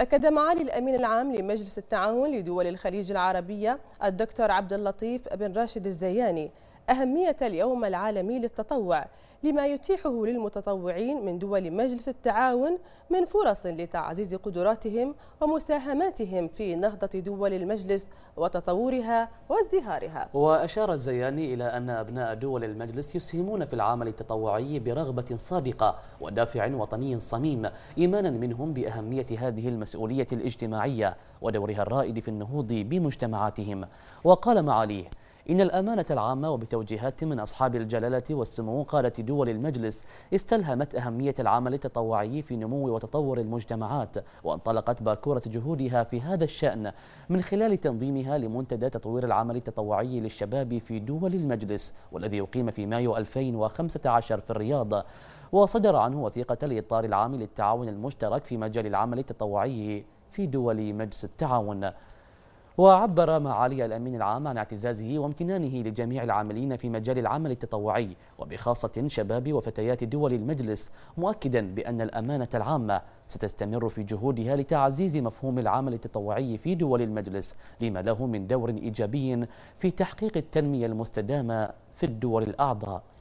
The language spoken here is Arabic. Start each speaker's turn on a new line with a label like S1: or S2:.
S1: أكد معالي الأمين العام لمجلس التعاون لدول الخليج العربية الدكتور عبد اللطيف بن راشد الزياني أهمية اليوم العالمي للتطوع لما يتيحه للمتطوعين من دول مجلس التعاون من فرص لتعزيز قدراتهم ومساهماتهم في نهضة دول المجلس وتطورها وازدهارها
S2: وأشار الزياني إلى أن أبناء دول المجلس يسهمون في العمل التطوعي برغبة صادقة ودافع وطني صميم إيمانا منهم بأهمية هذه المسؤولية الاجتماعية ودورها الرائد في النهوض بمجتمعاتهم وقال معاليه إن الأمانة العامة وبتوجيهات من أصحاب الجلالة والسمو قادة دول المجلس استلهمت أهمية العمل التطوعي في نمو وتطور المجتمعات وانطلقت باكورة جهودها في هذا الشأن من خلال تنظيمها لمنتدى تطوير العمل التطوعي للشباب في دول المجلس والذي أقيم في مايو 2015 في الرياض وصدر عنه وثيقة الإطار العام للتعاون المشترك في مجال العمل التطوعي في دول مجلس التعاون وعبر معالي الأمين العام عن اعتزازه وامتنانه لجميع العاملين في مجال العمل التطوعي وبخاصة شباب وفتيات دول المجلس مؤكدا بأن الأمانة العامة ستستمر في جهودها لتعزيز مفهوم العمل التطوعي في دول المجلس لما له من دور إيجابي في تحقيق التنمية المستدامة في الدول الأعضاء